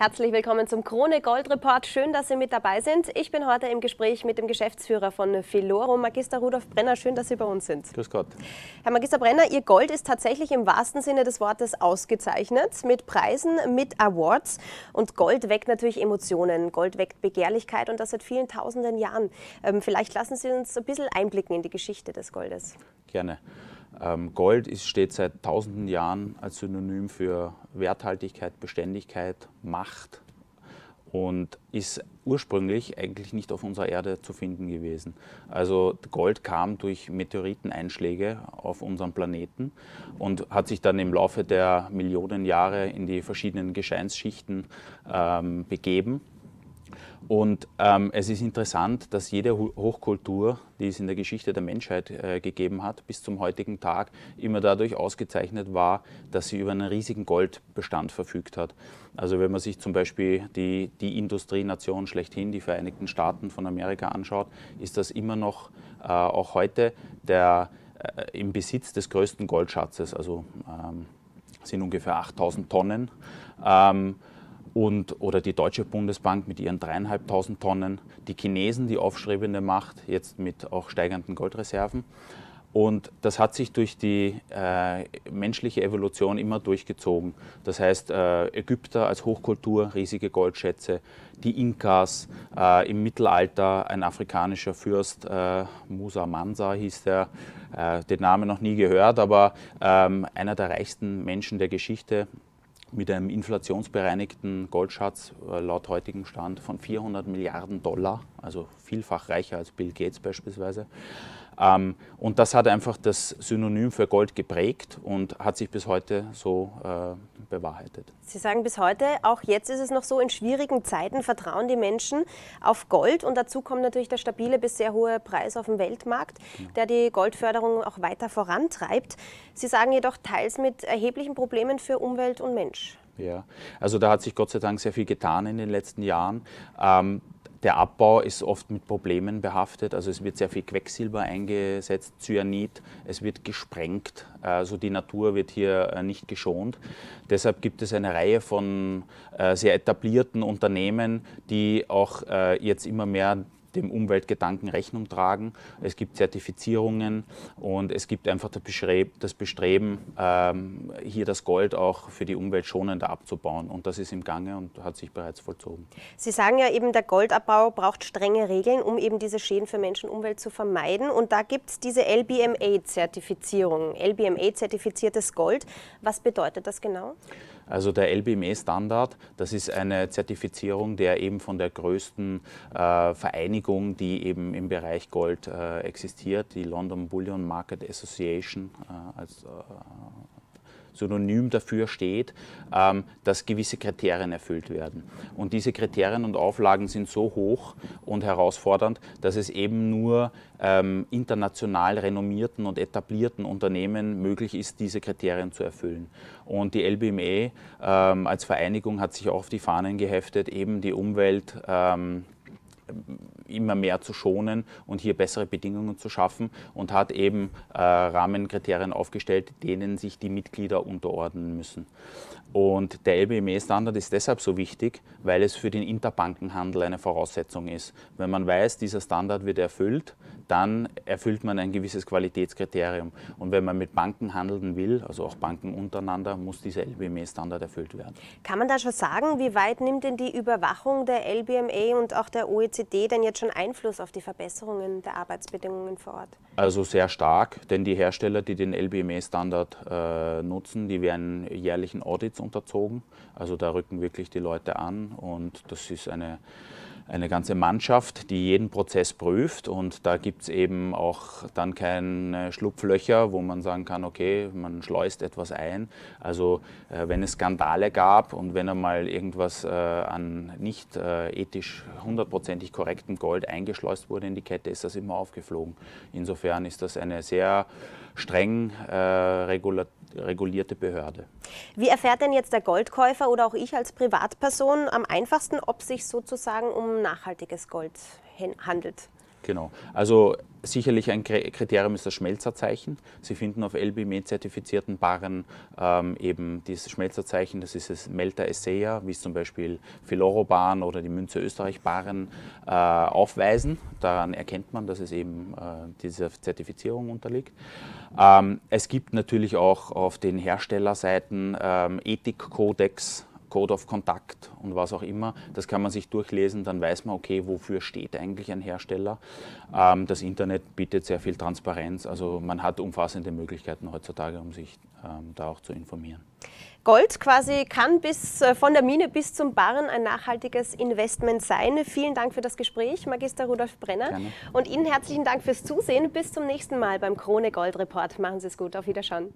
Herzlich willkommen zum Krone Gold Report. Schön, dass Sie mit dabei sind. Ich bin heute im Gespräch mit dem Geschäftsführer von Philorum, Magister Rudolf Brenner. Schön, dass Sie bei uns sind. Grüß Gott. Herr Magister Brenner, Ihr Gold ist tatsächlich im wahrsten Sinne des Wortes ausgezeichnet mit Preisen, mit Awards. Und Gold weckt natürlich Emotionen, Gold weckt Begehrlichkeit und das seit vielen tausenden Jahren. Ähm, vielleicht lassen Sie uns ein bisschen einblicken in die Geschichte des Goldes. Gerne. Ähm, Gold ist, steht seit tausenden Jahren als Synonym für Werthaltigkeit, Beständigkeit, Macht und ist ursprünglich eigentlich nicht auf unserer Erde zu finden gewesen. Also Gold kam durch Meteoriteneinschläge auf unseren Planeten und hat sich dann im Laufe der Millionen Jahre in die verschiedenen Gescheinsschichten ähm, begeben und ähm, es ist interessant, dass jede Hochkultur, die es in der Geschichte der Menschheit äh, gegeben hat, bis zum heutigen Tag immer dadurch ausgezeichnet war, dass sie über einen riesigen Goldbestand verfügt hat. Also wenn man sich zum Beispiel die, die Industrienation schlechthin, die Vereinigten Staaten von Amerika anschaut, ist das immer noch äh, auch heute der, äh, im Besitz des größten Goldschatzes. Also ähm, sind ungefähr 8000 Tonnen. Ähm, und, oder die Deutsche Bundesbank mit ihren dreieinhalbtausend Tonnen, die Chinesen, die aufschreibende Macht, jetzt mit auch steigenden Goldreserven. Und das hat sich durch die äh, menschliche Evolution immer durchgezogen. Das heißt, äh, Ägypter als Hochkultur, riesige Goldschätze, die Inkas, äh, im Mittelalter ein afrikanischer Fürst, äh, Musa Mansa hieß der, äh, den Namen noch nie gehört, aber ähm, einer der reichsten Menschen der Geschichte, mit einem inflationsbereinigten Goldschatz äh, laut heutigem Stand von 400 Milliarden Dollar, also vielfach reicher als Bill Gates beispielsweise. Ähm, und das hat einfach das Synonym für Gold geprägt und hat sich bis heute so äh, bewahrheitet. Sie sagen bis heute, auch jetzt ist es noch so, in schwierigen Zeiten vertrauen die Menschen auf Gold und dazu kommt natürlich der stabile bis sehr hohe Preis auf dem Weltmarkt, ja. Genau. der die Goldförderung auch weiter vorantreibt. Sie sagen jedoch teils mit erheblichen Problemen für Umwelt und Mensch. Ja, also da hat sich Gott sei Dank sehr viel getan in den letzten Jahren. Ähm, der Abbau ist oft mit Problemen behaftet. Also es wird sehr viel Quecksilber eingesetzt, Cyanid, es wird gesprengt. Also die Natur wird hier äh, nicht geschont. Deshalb gibt es eine Reihe von äh, sehr etablierten Unternehmen, die auch äh, jetzt immer mehr dem Umweltgedanken Rechnung tragen. Es gibt Zertifizierungen und es gibt einfach das Bestreben, ähm, hier das Gold auch für die Umwelt schonender abzubauen. Und das ist im Gange und hat sich bereits vollzogen. Sie sagen ja eben, der Goldabbau braucht strenge Regeln, um eben diese Schäden für Menschen und Umwelt zu vermeiden. Und da gibt es diese LBMA-Zertifizierung, LBMA-zertifiziertes Gold. Was bedeutet das genau? Also der LBME-Standard, das ist eine Zertifizierung, der eben von der größten äh, Vereinigung, die eben im Bereich Gold äh, existiert, die London Bullion Market Association äh, als äh, Synonym dafür steht, ähm, dass gewisse Kriterien erfüllt werden. Und diese Kriterien und Auflagen sind so hoch und herausfordernd, dass es eben nur ähm, international renommierten und etablierten Unternehmen möglich ist, diese Kriterien zu erfüllen. Und die LBME ähm, als Vereinigung hat sich auch auf die Fahnen geheftet, eben die Umwelt. Ähm, immer mehr zu schonen und hier bessere Bedingungen zu schaffen und hat eben äh, Rahmenkriterien aufgestellt, denen sich die Mitglieder unterordnen müssen. Und der LBME-Standard ist deshalb so wichtig, weil es für den Interbankenhandel eine Voraussetzung ist. Wenn man weiß, dieser Standard wird erfüllt, dann erfüllt man ein gewisses Qualitätskriterium. Und wenn man mit Banken handeln will, also auch Banken untereinander, muss dieser LBME-Standard erfüllt werden. Kann man da schon sagen, wie weit nimmt denn die Überwachung der LBME und auch der OECD denn jetzt schon Einfluss auf die Verbesserungen der Arbeitsbedingungen vor Ort? Also sehr stark, denn die Hersteller, die den LBME-Standard äh, nutzen, die werden jährlichen Audits unterzogen. Also da rücken wirklich die Leute an und das ist eine, eine ganze Mannschaft, die jeden Prozess prüft und da gibt es eben auch dann keine Schlupflöcher, wo man sagen kann, okay, man schleust etwas ein. Also äh, wenn es Skandale gab und wenn einmal irgendwas äh, an nicht äh, ethisch hundertprozentig korrekten korrektem Gold eingeschleust wurde in die Kette, ist das immer aufgeflogen. Insofern ist das eine sehr streng äh, regulierte Behörde. Wie erfährt denn jetzt der Goldkäufer oder auch ich als Privatperson am einfachsten, ob sich sozusagen um nachhaltiges Gold handelt? Genau. Also sicherlich ein Kriterium ist das Schmelzerzeichen. Sie finden auf LBME-zertifizierten Barren ähm, eben dieses Schmelzerzeichen, das ist das Melter Essayer, wie es zum Beispiel filoro oder die Münze Österreich-Barren äh, aufweisen. Daran erkennt man, dass es eben äh, dieser Zertifizierung unterliegt. Ähm, es gibt natürlich auch auf den Herstellerseiten ähm, Ethikkodex, Code of Contact und was auch immer. Das kann man sich durchlesen, dann weiß man, okay, wofür steht eigentlich ein Hersteller. Ähm, das Internet bietet sehr viel Transparenz, also man hat umfassende Möglichkeiten heutzutage, um sich ähm, da auch zu informieren. Gold quasi kann bis äh, von der Mine bis zum Barren ein nachhaltiges Investment sein. Vielen Dank für das Gespräch, Magister Rudolf Brenner. Gerne. Und Ihnen herzlichen Dank fürs Zusehen. Bis zum nächsten Mal beim Krone Gold Report. Machen Sie es gut. Auf Wiederschauen.